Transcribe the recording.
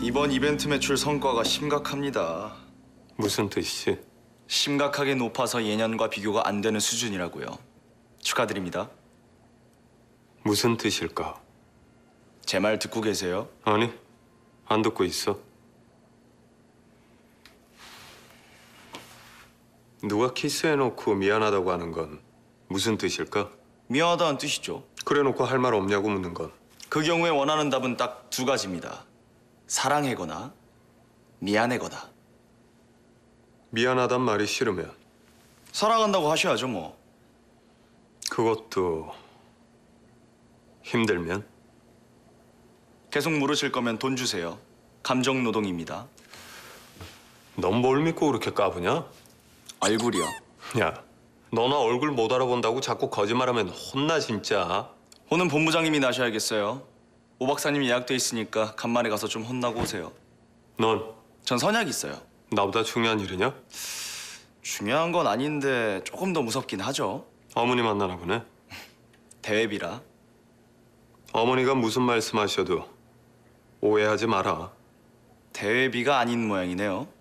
이번 이벤트 매출 성과가 심각합니다. 무슨 뜻이지? 심각하게 높아서 예년과 비교가 안 되는 수준이라고요. 축하드립니다. 무슨 뜻일까? 제 말 듣고 계세요? 아니, 안 듣고 있어. 누가 키스해놓고 미안하다고 하는 건 무슨 뜻일까? 미안하다는 뜻이죠. 그래놓고 할 말 없냐고 묻는 건그 경우에 원하는 답은 딱 두 가지입니다. 사랑해거나 미안해거나 미안하단 말이 싫으면 사랑한다고 하셔야죠 뭐 그것도 힘들면 계속 물으실 거면 돈 주세요 감정 노동입니다 넌 뭘 믿고 그렇게 까부냐? 얼굴이요 야 너나 얼굴 못 알아본다고 자꾸 거짓말하면 혼나 진짜 혼은 본부장님이 나셔야겠어요 오 박사님 예약돼 있으니까 간만에 가서 좀 혼나고 오세요. 넌전 선약이 있어요. 나보다 중요한 일이냐? 중요한 건 아닌데 조금 더 무섭긴 하죠. 어머니 만나나 보네. 대회비라. 어머니가 무슨 말씀하셔도 오해하지 마라. 대회비가 아닌 모양이네요.